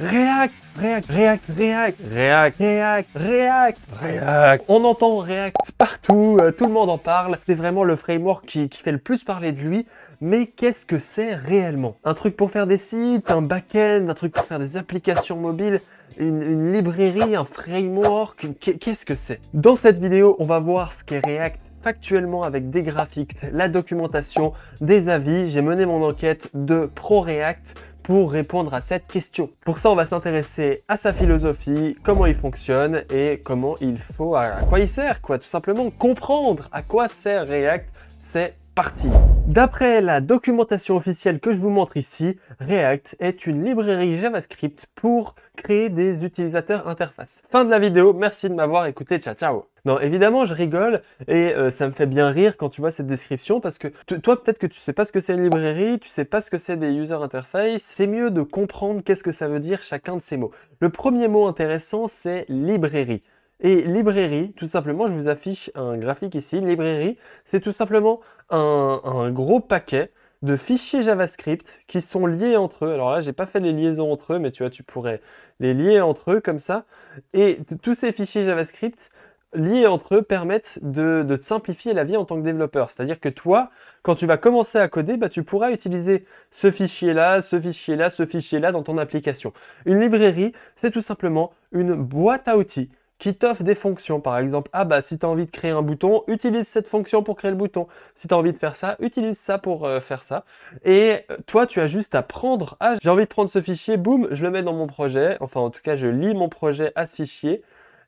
React, React, React, React, React, React, React, React. On entend React partout, euh, tout le monde en parle. C'est vraiment le framework qui, fait le plus parler de lui. Mais qu'est-ce que c'est réellement Un truc pour faire des sites, un back-end, un truc pour faire des applications mobiles, une, une librairie, un framework, qu'est-ce que c'est Dans cette vidéo, on va voir ce qu'est React factuellement avec des graphiques, la documentation, des avis. J'ai mené mon enquête de ProReact pour répondre à cette question. Pour ça, on va s'intéresser à sa philosophie, comment il fonctionne et comment il faut, à quoi il sert, quoi, tout simplement comprendre à quoi sert React, c'est partie. D'après la documentation officielle que je vous montre ici, React est une librairie JavaScript pour créer des utilisateurs interface. Fin de la vidéo, merci de m'avoir écouté, ciao ciao non, évidemment, je rigole et euh, ça me fait bien rire quand tu vois cette description parce que toi, peut-être que tu sais pas ce que c'est une librairie, tu sais pas ce que c'est des user interface. C'est mieux de comprendre qu'est-ce que ça veut dire chacun de ces mots. Le premier mot intéressant, c'est librairie. Et librairie, tout simplement, je vous affiche un graphique ici. Librairie, c'est tout simplement un, gros paquet de fichiers JavaScript qui sont liés entre eux. Alors là, j'ai pas fait les liaisons entre eux, mais tu vois, tu pourrais les lier entre eux comme ça. Et tous ces fichiers JavaScript liés entre eux permettent de, te simplifier la vie en tant que développeur. C'est-à-dire que toi, quand tu vas commencer à coder, bah, tu pourras utiliser ce fichier-là, ce fichier-là, ce fichier-là dans ton application. Une librairie, c'est tout simplement une boîte à outils qui t'offre des fonctions. Par exemple, ah bah si tu as envie de créer un bouton, utilise cette fonction pour créer le bouton. Si tu as envie de faire ça, utilise ça pour euh, faire ça. Et euh, toi, tu as juste à prendre, ah j'ai envie de prendre ce fichier, boum, je le mets dans mon projet. Enfin, en tout cas, je lis mon projet à ce fichier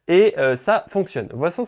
et euh, ça fonctionne. Voici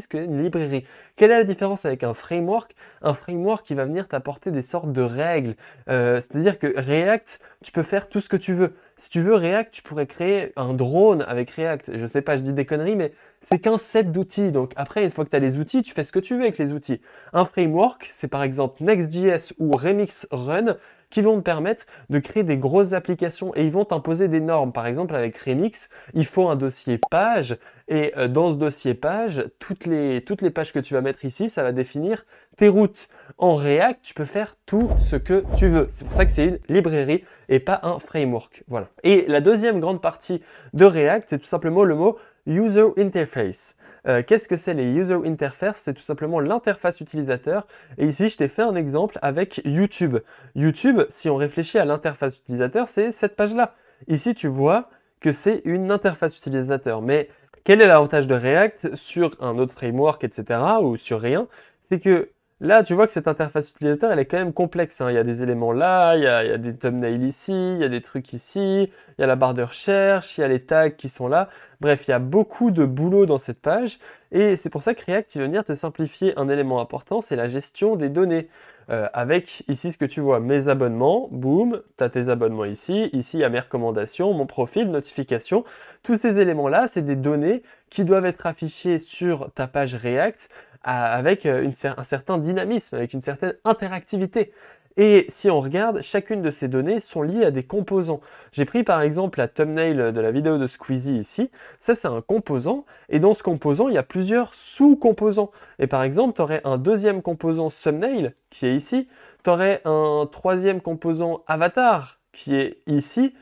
ce, qu'est une librairie. Quelle est la différence avec un framework Un framework qui va venir t'apporter des sortes de règles. Euh, c'est-à-dire que React, tu peux faire tout ce que tu veux. Si tu veux React, tu pourrais créer un drone avec React. Je sais pas, je dis des conneries, mais c'est qu'un set d'outils. Donc après, une fois que tu as les outils, tu fais ce que tu veux avec les outils. Un framework, c'est par exemple Next.js ou Remix Run qui vont me permettre de créer des grosses applications et ils vont imposer des normes. Par exemple, avec Remix, il faut un dossier page et euh, dans ce dossier page, toutes les, toutes les pages que tu vas mettre ici, ça va définir tes routes en React, tu peux faire tout ce que tu veux. C'est pour ça que c'est une librairie et pas un framework. Voilà. Et la deuxième grande partie de React, c'est tout simplement le mot user interface. Euh, qu'est-ce que c'est les user Interface C'est tout simplement l'interface utilisateur. Et ici, je t'ai fait un exemple avec YouTube. YouTube, si on réfléchit à l'interface utilisateur, c'est cette page-là. Ici, tu vois que c'est une interface utilisateur. Mais quel est l'avantage de React sur un autre framework, etc., ou sur rien C'est que Là, tu vois que cette interface utilisateur, elle est quand même complexe. Hein. Il y a des éléments là, il y, a, des thumbnails ici, il y a des trucs ici, il y a la barre de recherche, il y a les tags qui sont là. Bref, il y a beaucoup de boulot dans cette page. Et c'est pour ça que React, il va venir te simplifier un élément important, c'est la gestion des données. Euh, avec ici ce que tu vois, mes abonnements, boum, tu as tes abonnements ici, ici il y a mes recommandations, mon profil, notification. Tous ces éléments-là, c'est des données qui doivent être affichées sur ta page React avec euh, un certain dynamisme, avec une certaine interactivité. Et si on regarde, chacune de ces données sont liées à des composants. J'ai pris par exemple la thumbnail de la vidéo de Squeezie ici. Ça, c'est un composant. Et dans ce composant, il y a plusieurs sous-composants. Et par exemple, tu aurais un deuxième composant thumbnail qui est ici. Tu aurais un troisième composant avatar qui est ici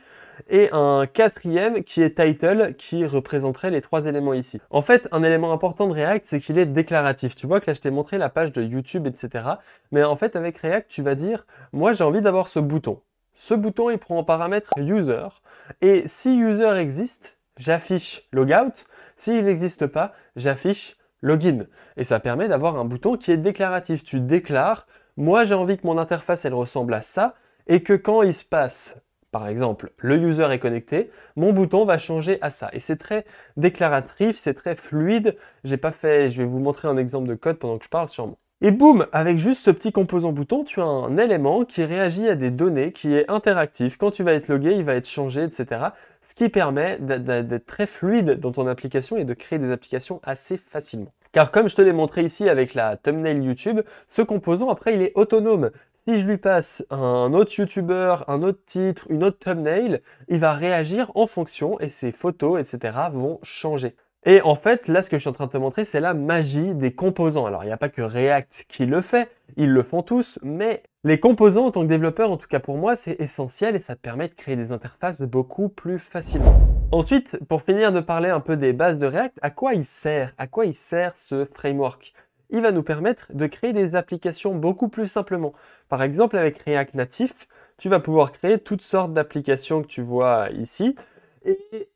et un quatrième qui est title, qui représenterait les trois éléments ici. En fait, un élément important de React, c'est qu'il est déclaratif. Tu vois que là, je t'ai montré la page de YouTube, etc. Mais en fait, avec React, tu vas dire, moi, j'ai envie d'avoir ce bouton. Ce bouton, il prend en paramètre user. Et si user existe, j'affiche logout. S'il n'existe pas, j'affiche login. Et ça permet d'avoir un bouton qui est déclaratif. Tu déclares, moi j'ai envie que mon interface elle ressemble à ça, et que quand il se passe par exemple, le user est connecté, mon bouton va changer à ça. Et c'est très déclaratif, c'est très fluide. J'ai pas fait, je vais vous montrer un exemple de code pendant que je parle sûrement. Et boum, avec juste ce petit composant bouton, tu as un élément qui réagit à des données, qui est interactif. Quand tu vas être logué, il va être changé, etc. Ce qui permet d'être très fluide dans ton application et de créer des applications assez facilement. Car comme je te l'ai montré ici avec la thumbnail YouTube, ce composant après il est autonome si je lui passe un autre youtubeur, un autre titre, une autre thumbnail, il va réagir en fonction et ses photos, etc. vont changer. Et en fait, là, ce que je suis en train de te montrer, c'est la magie des composants. Alors, il n'y a pas que React qui le fait, ils le font tous, mais les composants, en tant que développeur, en tout cas pour moi, c'est essentiel et ça te permet de créer des interfaces beaucoup plus facilement. Ensuite, pour finir de parler un peu des bases de React, à quoi il sert À quoi il sert ce framework il va nous permettre de créer des applications beaucoup plus simplement. Par exemple, avec React Natif, tu vas pouvoir créer toutes sortes d'applications que tu vois ici. Et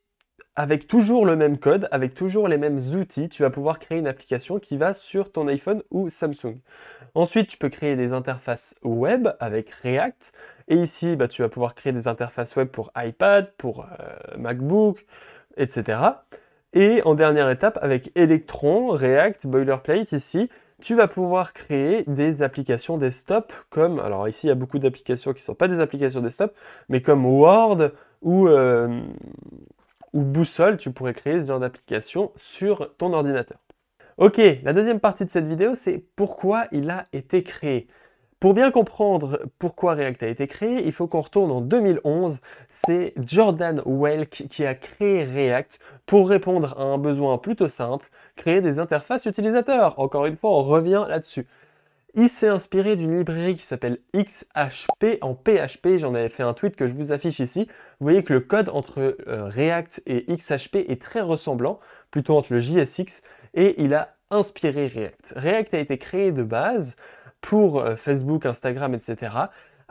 avec toujours le même code, avec toujours les mêmes outils, tu vas pouvoir créer une application qui va sur ton iPhone ou Samsung. Ensuite, tu peux créer des interfaces web avec React. Et ici, bah, tu vas pouvoir créer des interfaces web pour iPad, pour euh, MacBook, etc. Et en dernière étape, avec Electron, React, Boilerplate ici, tu vas pouvoir créer des applications desktop comme, alors ici il y a beaucoup d'applications qui ne sont pas des applications desktop, mais comme Word ou, euh, ou Boussole, tu pourrais créer ce genre d'application sur ton ordinateur. Ok, la deuxième partie de cette vidéo, c'est pourquoi il a été créé. Pour bien comprendre pourquoi React a été créé, il faut qu'on retourne en 2011. C'est Jordan Welk qui a créé React pour répondre à un besoin plutôt simple, créer des interfaces utilisateurs. Encore une fois, on revient là-dessus. Il s'est inspiré d'une librairie qui s'appelle XHP en PHP. J'en avais fait un tweet que je vous affiche ici. Vous voyez que le code entre euh, React et XHP est très ressemblant, plutôt entre le JSX, et il a inspiré React. React a été créé de base pour euh, Facebook, Instagram, etc.,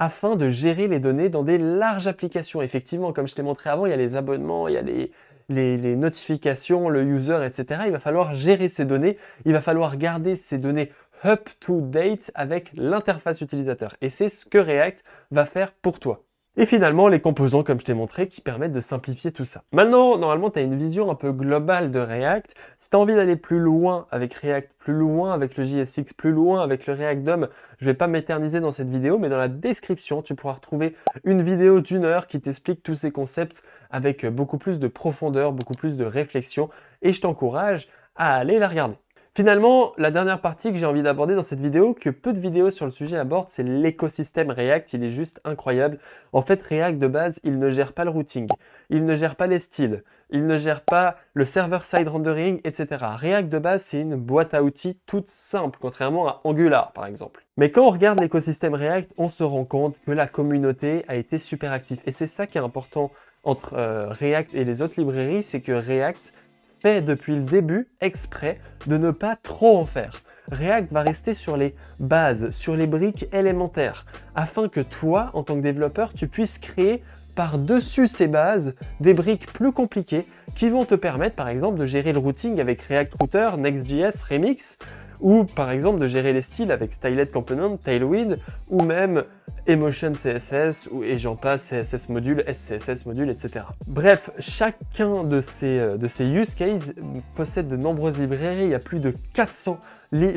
afin de gérer les données dans des larges applications. Effectivement, comme je t'ai montré avant, il y a les abonnements, il y a les, les, notifications, le user, etc. Il va falloir gérer ces données, il va falloir garder ces données up-to-date avec l'interface utilisateur. Et c'est ce que React va faire pour toi. Et finalement, les composants, comme je t'ai montré, qui permettent de simplifier tout ça. Maintenant, normalement, tu as une vision un peu globale de React. Si tu as envie d'aller plus loin avec React, plus loin avec le JSX, plus loin avec le React DOM, je ne vais pas m'éterniser dans cette vidéo, mais dans la description, tu pourras retrouver une vidéo d'une heure qui t'explique tous ces concepts avec beaucoup plus de profondeur, beaucoup plus de réflexion. Et je t'encourage à aller la regarder. Finalement, la dernière partie que j'ai envie d'aborder dans cette vidéo, que peu de vidéos sur le sujet abordent, c'est l'écosystème React. Il est juste incroyable. En fait, React de base, il ne gère pas le routing, il ne gère pas les styles, il ne gère pas le server-side rendering, etc. React de base, c'est une boîte à outils toute simple, contrairement à Angular, par exemple. Mais quand on regarde l'écosystème React, on se rend compte que la communauté a été super active. Et c'est ça qui est important entre euh, React et les autres librairies, c'est que React fait depuis le début exprès de ne pas trop en faire. React va rester sur les bases, sur les briques élémentaires, afin que toi, en tant que développeur, tu puisses créer par-dessus ces bases des briques plus compliquées qui vont te permettre par exemple de gérer le routing avec React Router, Next.js, Remix, ou par exemple de gérer les styles avec Styled Component, Tailwind, ou même Emotion CSS, ou, et j'en passe, CSS Module, SCSS Module, etc. Bref, chacun de ces, euh, de ces use cases possède de nombreuses librairies, il y a plus de 400,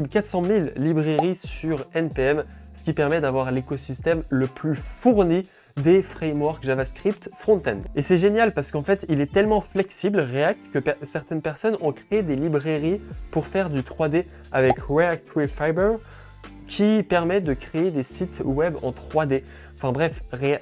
400 000 librairies sur NPM, ce qui permet d'avoir l'écosystème le plus fourni des frameworks JavaScript front-end. Et c'est génial parce qu'en fait, il est tellement flexible, React, que certaines personnes ont créé des librairies pour faire du 3D avec React Fiber, qui permet de créer des sites web en 3D. Enfin bref, euh,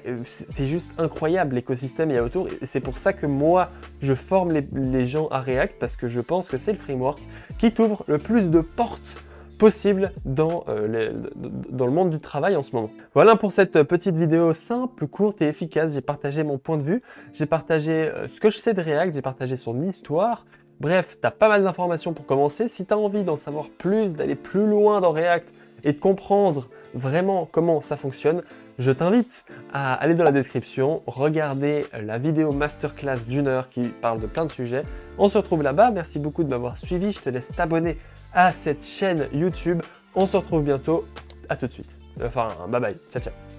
c'est juste incroyable l'écosystème il y a autour. C'est pour ça que moi, je forme les, les gens à React parce que je pense que c'est le framework qui t'ouvre le plus de portes possible euh, dans, le monde du travail en ce moment. Voilà pour cette petite vidéo simple, courte et efficace. J'ai partagé mon point de vue, j'ai partagé euh, ce que je sais de React, j'ai partagé son histoire, Bref, tu as pas mal d'informations pour commencer. Si as envie d'en savoir plus, d'aller plus loin dans React et de comprendre vraiment comment ça fonctionne, je t'invite à aller dans la description, regarder la vidéo masterclass d'une heure qui parle de plein de sujets. On se retrouve là-bas. Merci beaucoup de m'avoir suivi. Je te laisse t'abonner à cette chaîne YouTube. On se retrouve bientôt. À tout de suite. Enfin, bye bye. Ciao, ciao.